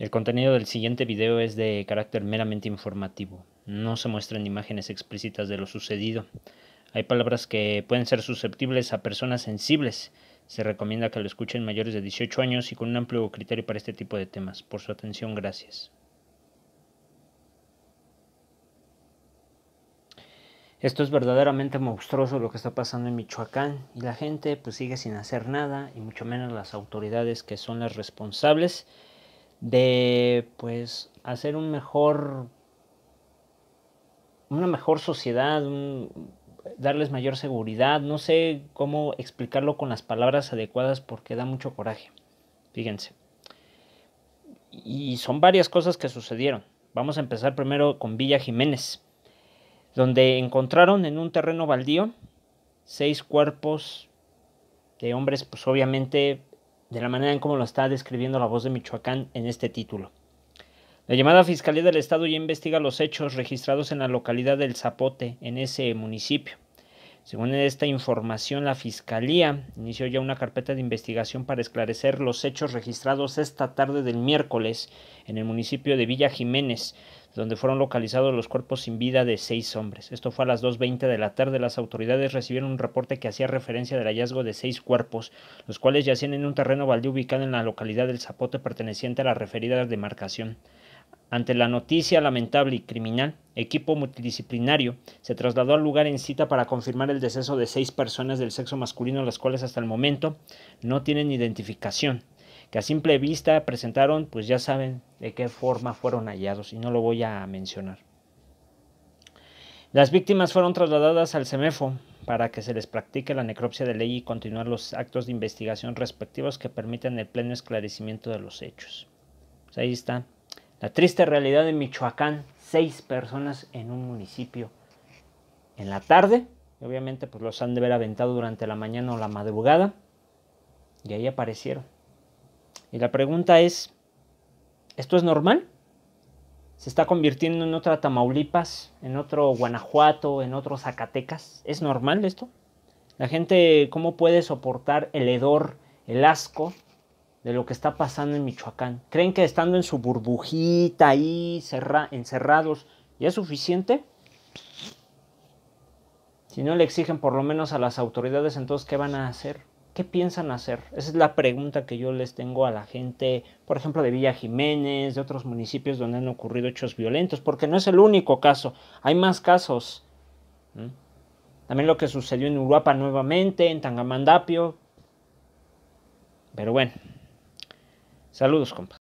El contenido del siguiente video es de carácter meramente informativo. No se muestran imágenes explícitas de lo sucedido. Hay palabras que pueden ser susceptibles a personas sensibles. Se recomienda que lo escuchen mayores de 18 años y con un amplio criterio para este tipo de temas. Por su atención, gracias. Esto es verdaderamente monstruoso lo que está pasando en Michoacán y la gente pues sigue sin hacer nada y mucho menos las autoridades que son las responsables de pues hacer un mejor una mejor sociedad, darles mayor seguridad, no sé cómo explicarlo con las palabras adecuadas porque da mucho coraje. Fíjense. Y son varias cosas que sucedieron. Vamos a empezar primero con Villa Jiménez, donde encontraron en un terreno baldío seis cuerpos de hombres, pues obviamente de la manera en cómo lo está describiendo la voz de Michoacán en este título. La llamada Fiscalía del Estado ya investiga los hechos registrados en la localidad del Zapote, en ese municipio. Según esta información, la Fiscalía inició ya una carpeta de investigación para esclarecer los hechos registrados esta tarde del miércoles en el municipio de Villa Jiménez, donde fueron localizados los cuerpos sin vida de seis hombres. Esto fue a las 2.20 de la tarde. Las autoridades recibieron un reporte que hacía referencia del hallazgo de seis cuerpos, los cuales yacían en un terreno baldío ubicado en la localidad del Zapote perteneciente a la referida demarcación. Ante la noticia lamentable y criminal, equipo multidisciplinario se trasladó al lugar en cita para confirmar el deceso de seis personas del sexo masculino, las cuales hasta el momento no tienen identificación que a simple vista presentaron, pues ya saben de qué forma fueron hallados y no lo voy a mencionar. Las víctimas fueron trasladadas al CEMEFO para que se les practique la necropsia de ley y continuar los actos de investigación respectivos que permitan el pleno esclarecimiento de los hechos. Pues ahí está. La triste realidad de Michoacán, seis personas en un municipio. En la tarde, obviamente pues los han de haber aventado durante la mañana o la madrugada, y ahí aparecieron. Y la pregunta es, ¿esto es normal? ¿Se está convirtiendo en otra Tamaulipas, en otro Guanajuato, en otro Zacatecas? ¿Es normal esto? La gente, ¿cómo puede soportar el hedor, el asco de lo que está pasando en Michoacán? ¿Creen que estando en su burbujita ahí, encerrados, ya es suficiente? Si no le exigen por lo menos a las autoridades, entonces, ¿qué van a hacer? ¿qué piensan hacer? Esa es la pregunta que yo les tengo a la gente, por ejemplo, de Villa Jiménez, de otros municipios donde han ocurrido hechos violentos, porque no es el único caso, hay más casos. También lo que sucedió en Uruapa nuevamente, en Tangamandapio. Pero bueno, saludos, compa.